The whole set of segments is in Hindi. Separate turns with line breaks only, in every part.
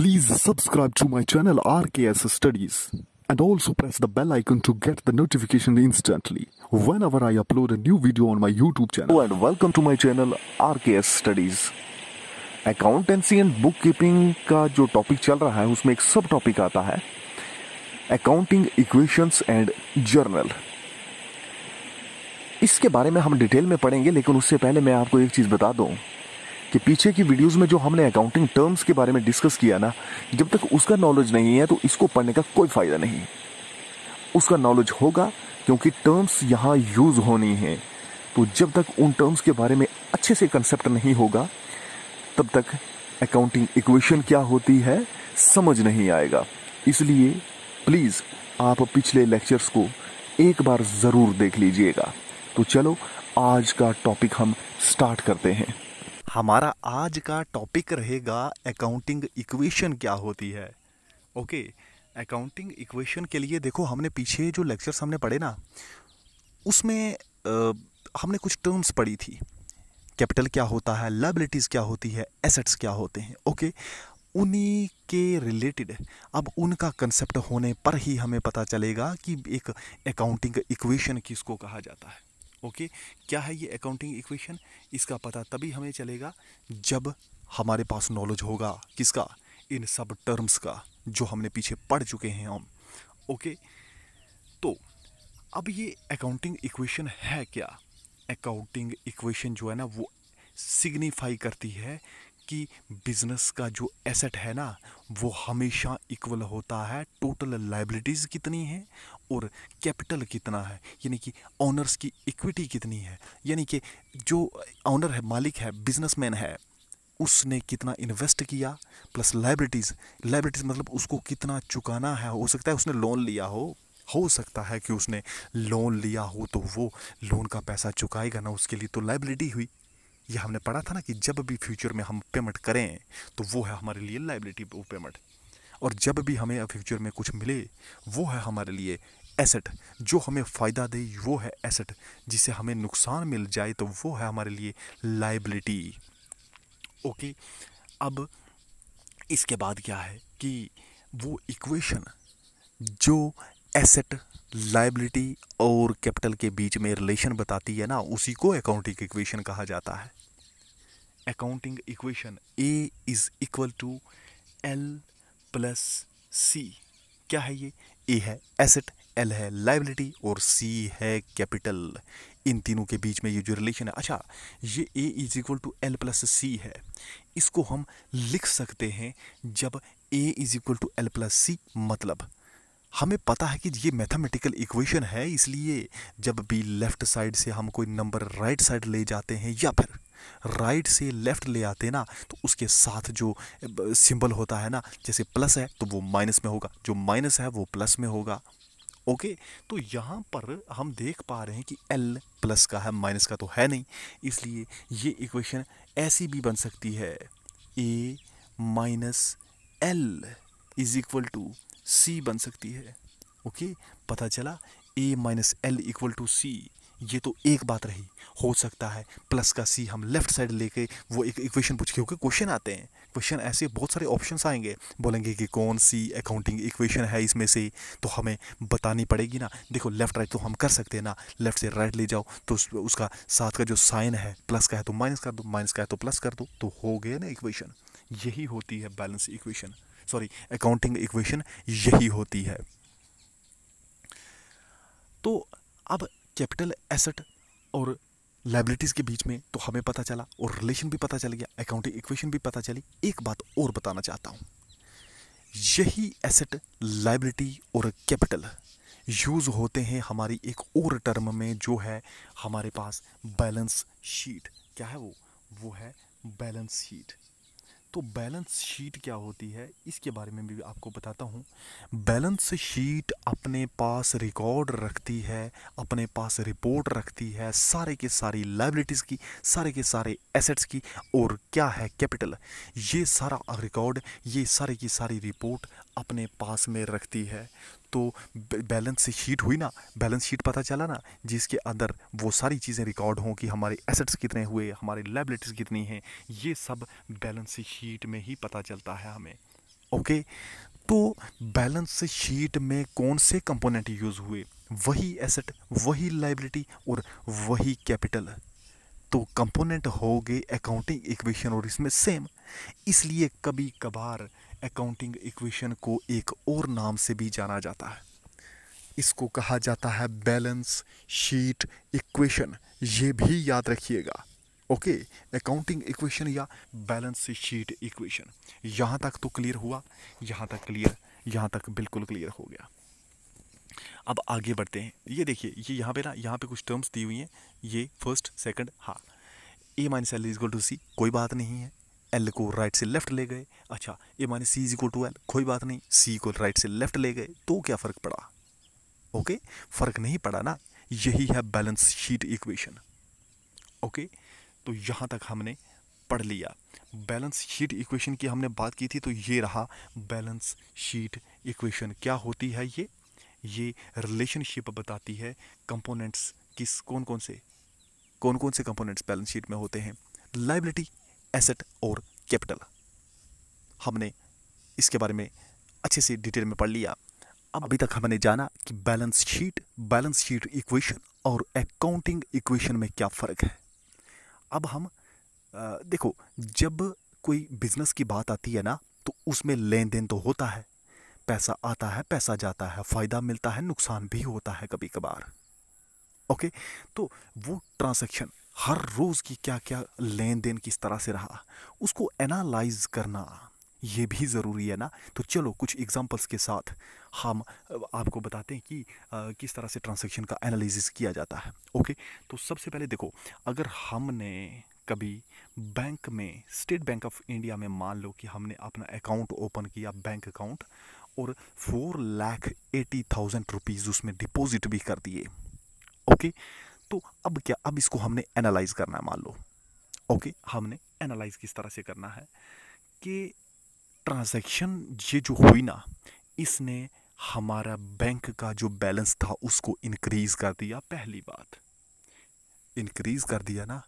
Please subscribe to my channel RKS Studies and also press the bell icon to get the notification instantly whenever I upload a new video on my YouTube channel. Hello and welcome to my channel RKS Studies. Accountancy and book keeping का जो टॉपिक चल रहा है उसमें एक सब टॉपिक आता है अकाउंटिंग इक्वेशंस एंड जर्नल इसके बारे में हम डिटेल में पढ़ेंगे लेकिन उससे पहले मैं आपको एक चीज़ बता दूं कि पीछे की वीडियोस में जो हमने अकाउंटिंग टर्म्स के बारे में डिस्कस किया ना जब तक उसका नॉलेज नहीं है तो इसको पढ़ने का कोई फायदा नहीं उसका नॉलेज होगा क्योंकि टर्म्स यहाँ यूज होनी है तो जब तक उन टर्म्स के बारे में अच्छे से कंसेप्ट नहीं होगा तब तक अकाउंटिंग इक्वेशन क्या होती है समझ नहीं आएगा इसलिए प्लीज़ आप पिछले लेक्चर्स को एक बार ज़रूर देख लीजिएगा तो चलो आज का टॉपिक हम स्टार्ट करते हैं हमारा आज का टॉपिक रहेगा अकाउंटिंग इक्वेशन क्या होती है ओके अकाउंटिंग इक्वेशन के लिए देखो हमने पीछे जो लेक्चर्स हमने पढ़े ना उसमें आ, हमने कुछ टर्म्स पढ़ी थी कैपिटल क्या होता है लाइबिलिटीज़ क्या होती है एसेट्स क्या होते हैं ओके उन्हीं के रिलेटेड अब उनका कंसेप्ट होने पर ही हमें पता चलेगा कि एक अकाउंटिंग इक्वेशन किसको कहा जाता है ओके क्या है ये अकाउंटिंग इक्वेशन इसका पता तभी हमें चलेगा जब हमारे पास नॉलेज होगा किसका इन सब टर्म्स का जो हमने पीछे पढ़ चुके हैं हम ओके तो अब ये अकाउंटिंग इक्वेशन है क्या अकाउंटिंग इक्वेशन जो है ना वो सिग्निफाई करती है कि बिज़नेस का जो एसेट है ना वो हमेशा इक्वल होता है टोटल लाइबिलिटीज़ कितनी है और कैपिटल कितना है यानी कि ऑनर्स की इक्विटी कितनी है यानी कि जो ऑनर है मालिक है बिजनेसमैन है उसने कितना इन्वेस्ट किया प्लस लाइबिलिटीज़ लाइबिलिटीज़ मतलब उसको कितना चुकाना है हो सकता है उसने लोन लिया हो हो सकता है कि उसने लोन लिया हो तो वो लोन का पैसा चुकाएगा ना उसके लिए तो लाइबिलिटी हुई ये हमने पढ़ा था ना कि जब भी फ्यूचर में हम पेमेंट करें तो वो है हमारे लिए लाइबिलिटी पेमेंट और जब भी हमें फ्यूचर में कुछ मिले वो है हमारे लिए एसेट जो हमें फ़ायदा दे वो है एसेट जिसे हमें नुकसान मिल जाए तो वो है हमारे लिए लाइबिलिटी ओके अब इसके बाद क्या है कि वो इक्वेशन जो एसेट लाइबिलिटी और कैपिटल के बीच में रिलेशन बताती है ना उसी को अकाउंटिंग इक्वेशन कहा जाता है accounting equation A is equal to L plus C क्या है ये ए है एसेट एल है लाइबिलिटी और सी है कैपिटल इन तीनों के बीच में ये जो रिलेशन है अच्छा ये A is equal to L plus C है इसको हम लिख सकते हैं जब A is equal to L plus C मतलब हमें पता है कि ये मैथमेटिकल इक्वेशन है इसलिए जब भी लेफ़्ट साइड से हम कोई नंबर राइट साइड ले जाते हैं या फिर राइट से लेफ़्ट ले आते ना तो उसके साथ जो सिंबल होता है ना जैसे प्लस है तो वो माइनस में होगा जो माइनस है वो प्लस में होगा ओके okay, तो यहाँ पर हम देख पा रहे हैं कि एल प्लस का है माइनस का तो है नहीं इसलिए ये इक्वेशन ऐसी भी बन सकती है A minus L is equal to C बन सकती है ओके पता चला A minus L equal to C ये तो एक बात रही हो सकता है प्लस का सी हम लेफ्ट साइड लेके वो एक इक्वेशन पूछ क्योंकि क्वेश्चन आते हैं क्वेश्चन ऐसे बहुत सारे ऑप्शंस आएंगे बोलेंगे कि कौन सी अकाउंटिंग इक्वेशन है इसमें से तो हमें बतानी पड़ेगी ना देखो लेफ्ट राइट तो हम कर सकते हैं ना लेफ्ट से राइट ले जाओ तो उस, उसका साथ का जो साइन है प्लस का है तो माइनस कर दो माइनस का है तो प्लस कर दो तो हो गया ना इक्वेशन यही होती है balance equation sorry accounting equation यही होती है तो अब कैपिटल एसेट और लाइबिलिटीज़ के बीच में तो हमें पता चला और रिलेशन भी पता चल गया अकाउंटिंग इक्वेशन भी पता चली एक बात और बताना चाहता हूँ यही एसेट लाइबिलिटी और कैपिटल यूज़ होते हैं हमारी एक और टर्म में जो है हमारे पास बैलेंस शीट क्या है वो वो है बैलेंस शीट तो बैलेंस शीट क्या होती है इसके बारे में भी आपको बताता हूँ बैलेंस शीट अपने पास रिकॉर्ड रखती है अपने पास रिपोर्ट रखती है सारे के सारी लाइबिलिटीज़ की सारे के सारे एसेट्स की और क्या है कैपिटल ये सारा रिकॉर्ड ये सारे की सारी रिपोर्ट अपने पास में रखती है तो बैलेंस शीट हुई ना बैलेंस शीट पता चला ना जिसके अंदर वो सारी चीज़ें रिकॉर्ड हों कि हमारे एसेट्स कितने हुए हमारे लाइबिलिटीज़ कितनी हैं ये सब बैलेंस शीट में ही पता चलता है हमें ओके तो बैलेंस शीट में कौन से कंपोनेंट यूज़ हुए वही एसेट वही लाइबिलिटी और वही कैपिटल तो कंपोनेंट हो गए अकाउंटिंग इक्वेशन और इसमें सेम इसलिए कभी कभार अकाउंटिंग इक्वेशन को एक और नाम से भी जाना जाता है इसको कहा जाता है बैलेंस शीट इक्वेशन ये भी याद रखिएगा ओके अकाउंटिंग इक्वेशन या बैलेंस शीट इक्वेशन यहाँ तक तो क्लियर हुआ यहाँ तक क्लियर यहाँ तक बिल्कुल क्लियर हो गया अब आगे बढ़ते हैं ये देखिए ये यहाँ पे ना यहाँ पे कुछ टर्म्स दी हुई हैं ये फर्स्ट सेकंड हाँ A minus L is to C कोई बात नहीं है एल को राइट से लेफ्ट ले गए अच्छा ए माने C is equal to L कोई बात नहीं सी को राइट से लेफ्ट ले गए तो क्या फ़र्क पड़ा ओके फ़र्क नहीं पड़ा ना यही है बैलेंस शीट इक्वेशन ओके तो यहाँ तक हमने पढ़ लिया बैलेंस शीट इक्वेशन की हमने बात की थी तो ये रहा बैलेंस शीट इक्वेशन क्या होती है ये ये रिलेशनशिप बताती है कंपोनेंट्स किस कौन कौन से कौन कौन से कंपोनेंट्स बैलेंस शीट में होते हैं लाइबिलिटी एसेट और कैपिटल हमने इसके बारे में अच्छे से डिटेल में पढ़ लिया अब अभी तक हमने जाना कि balance sheet balance sheet equation और अकाउंटिंग इक्वेशन में क्या फ़र्क है अब हम आ, देखो जब कोई बिजनेस की बात आती है ना तो उसमें लेन देन तो होता है पैसा आता है पैसा जाता है फ़ायदा मिलता है नुकसान भी होता है कभी कभार ओके तो वो ट्रांसैक्शन हर रोज़ की क्या क्या लेन देन किस तरह से रहा उसको एनालाइज करना ये भी ज़रूरी है ना तो चलो कुछ एग्जांपल्स के साथ हम आपको बताते हैं कि आ, किस तरह से ट्रांसैक्शन का एनालिसिस किया जाता है ओके तो सबसे पहले देखो अगर हमने कभी बैंक में स्टेट बैंक ऑफ इंडिया में मान लो कि हमने अपना अकाउंट ओपन किया बैंक अकाउंट और four lakh eighty thousand rupees उसमें डिपॉजिट भी कर दिए ओके तो अब क्या अब इसको हमने एनालाइज करना है मान लो ओके हमने एनालाइज किस तरह से करना है कि ट्रांजैक्शन ये जो हुई ना इसने हमारा बैंक का जो बैलेंस था उसको इनक्रीज़ कर दिया पहली बात इनक्रीज़ कर दिया ना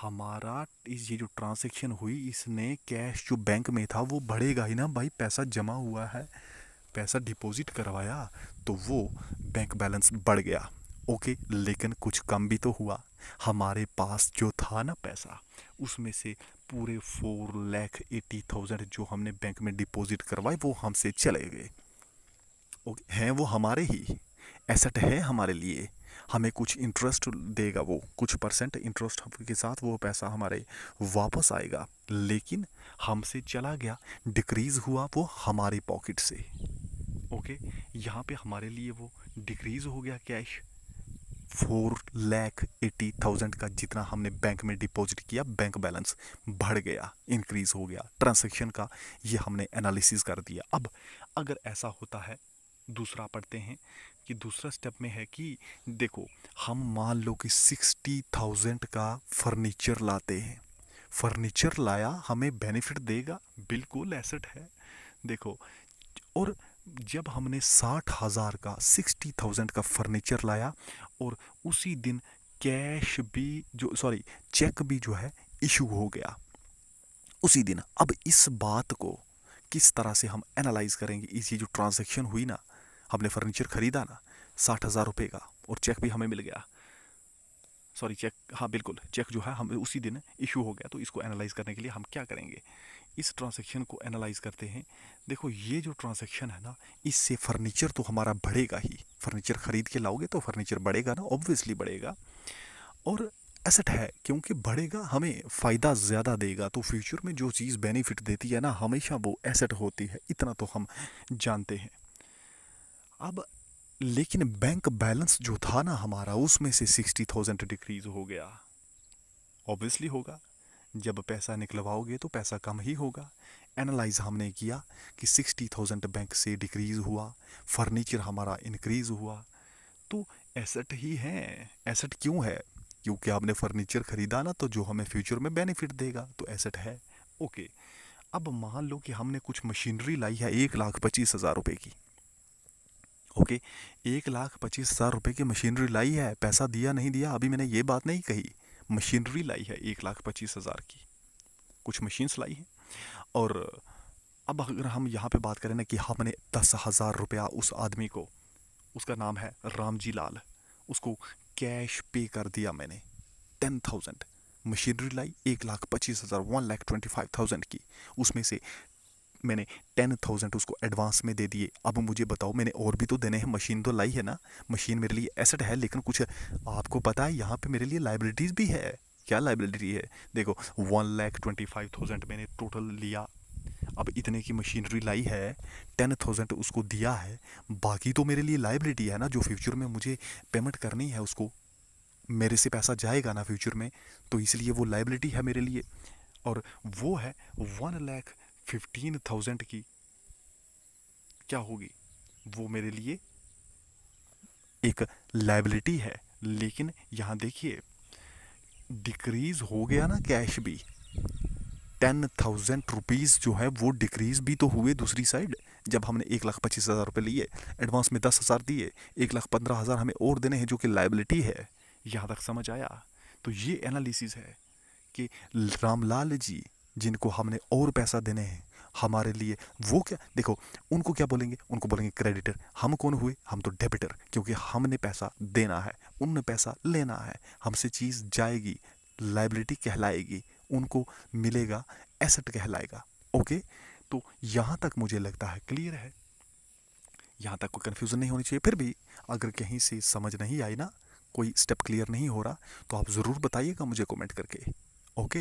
हमारा इस ये जो ट्रांजेक्शन हुई इसने कैश जो बैंक में था वो बढ़ेगा ही ना भाई पैसा जमा हुआ है पैसा डिपॉजिट करवाया तो वो बैंक बैलेंस बढ़ गया ओके लेकिन कुछ कम भी तो हुआ हमारे पास जो था ना पैसा उसमें से पूरे फोर लैख एटी थाउजेंड जो हमने बैंक में डिपॉजिट करवाए वो हमसे चले गए ओके हैं वो हमारे ही एसेट है हमारे लिए हमें कुछ इंटरेस्ट देगा वो कुछ परसेंट इंटरेस्ट के साथ वो पैसा हमारे वापस आएगा लेकिन हमसे चला गया डिक्रीज़ हुआ वो हमारे पॉकेट से ओके यहाँ पे हमारे लिए वो डिक्रीज़ हो गया cash four lakh eighty thousand का जितना हमने बैंक में डिपॉजिट किया बैंक बैलेंस बढ़ गया इंक्रीज हो गया ट्रांसैक्शन का ये हमने एनालिसिस कर दिया अब अगर ऐसा होता है दूसरा पढ़ते हैं कि दूसरा स्टेप में है कि देखो हम मान लो कि सिक्सटी थाउजेंड का फर्नीचर लाते हैं फर्नीचर लाया हमें बेनिफिट देगा बिल्कुल एसेट है देखो और जब हमने साठ हज़ार का सिक्सटी थाउजेंड का फर्नीचर लाया और उसी दिन कैश भी जो सॉरी चेक भी जो है इशू हो गया उसी दिन अब इस बात को किस तरह से हम एनालाइज करेंगे ये जो ट्रांजेक्शन हुई ना हमने फर्नीचर ख़रीदा ना साठ हज़ार रुपये का और चेक भी हमें मिल गया सॉरी चेक हाँ बिल्कुल चेक जो है हम उसी दिन इशू हो गया तो इसको एनालाइज करने के लिए हम क्या करेंगे इस ट्रांजेक्शन को एनालाइज करते हैं देखो ये जो ट्रांजेक्शन है ना इससे फर्नीचर तो हमारा बढ़ेगा ही फर्नीचर ख़रीद के लाओगे तो फर्नीचर बढ़ेगा ना ऑब्वियसली बढ़ेगा और एसेट है क्योंकि बढ़ेगा हमें फ़ायदा ज़्यादा देगा तो फ्यूचर में जो चीज़ बेनिफिट देती है ना हमेशा वो एसेट होती है इतना तो हम जानते हैं अब लेकिन बैंक बैलेंस जो था ना हमारा उसमें से सिक्सटी थाउजेंड डिक्रीज हो गया ऑब्वियसली होगा जब पैसा निकलवाओगे तो पैसा कम ही होगा एनालाइज हमने किया कि सिक्सटी थाउजेंड बैंक से डिक्रीज हुआ फर्नीचर हमारा इनक्रीज हुआ तो एसेट ही है एसेट क्यों है क्योंकि आपने फर्नीचर खरीदा ना तो जो हमें फ्यूचर में बेनिफिट देगा तो एसेट है ओके अब मान लो कि हमने कुछ मशीनरी लाई है एक लाख पच्चीस हज़ार रुपये की ओके एक लाख पच्चीस हज़ार रुपये की मशीनरी लाई है पैसा दिया नहीं दिया अभी मैंने ये बात नहीं कही मशीनरी लाई है एक लाख पच्चीस हज़ार की कुछ मशीन्स लाई हैं और अब अगर हम यहाँ पे बात करें ना कि हाँ मैंने दस हज़ार रुपया उस आदमी को उसका नाम है रामजी लाल उसको कैश पे कर दिया मैंने टेन थाउजेंड मशीनरी लाई एक लाख पच्चीस हज़ार one lakh twenty five thousand की उसमें से मैंने टेन थाउजेंड उसको एडवांस में दे दिए अब मुझे बताओ मैंने और भी तो देने हैं मशीन तो लाई है ना मशीन मेरे लिए एसेट है लेकिन कुछ आपको पता है यहाँ पे मेरे लिए लाइब्रेटीज भी है क्या लाइबिलिटी है देखो one lakh twenty five thousand मैंने टोटल लिया अब इतने की मशीनरी लाई है टेन थाउजेंड उसको दिया है बाकी तो मेरे लिए लाइबिलिटी है ना जो फ्यूचर में मुझे पेमेंट करनी है उसको मेरे से पैसा जाएगा ना फ्यूचर में तो इसलिए वो लाइबिलिटी है मेरे लिए और वो है वन लैख फिफ्टीन थाउजेंड की क्या होगी वो मेरे लिए एक लाइबिलिटी है लेकिन यहाँ देखिए डिक्रीज हो गया ना कैश भी टेन थाउजेंड रुपीज़ जो है वो डिक्रीज़ भी तो हुए दूसरी साइड जब हमने एक लाख पच्चीस हज़ार रुपये लिए एडवांस में दस हज़ार दिए एक लाख पंद्रह हज़ार हमें और देने हैं जो कि लाइबिलिटी है यहाँ तक समझ आया तो ये एनालिसिस है कि रामलाल जी जिनको हमने और पैसा देने हैं हमारे लिए वो क्या देखो उनको क्या बोलेंगे उनको बोलेंगे क्रेडिटर हम कौन हुए हम तो डेबिटर क्योंकि हमने पैसा देना है उनने पैसा लेना है हमसे चीज़ जाएगी लाइबिलिटी कहलाएगी उनको मिलेगा एसेट कहलाएगा ओके तो यहाँ तक मुझे लगता है क्लियर है यहाँ तक कोई कन्फ्यूज़न नहीं होनी चाहिए फिर भी अगर कहीं से समझ नहीं आई ना कोई स्टेप क्लियर नहीं हो रहा तो आप ज़रूर बताइएगा मुझे कमेंट करके ओके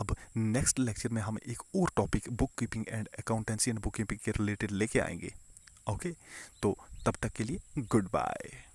अब नेक्स्ट लेक्चर में हम एक और topic book keeping and accountancy and book keeping के रिलेटेड लेके आएंगे ओके तो तब तक के लिए गुड बाय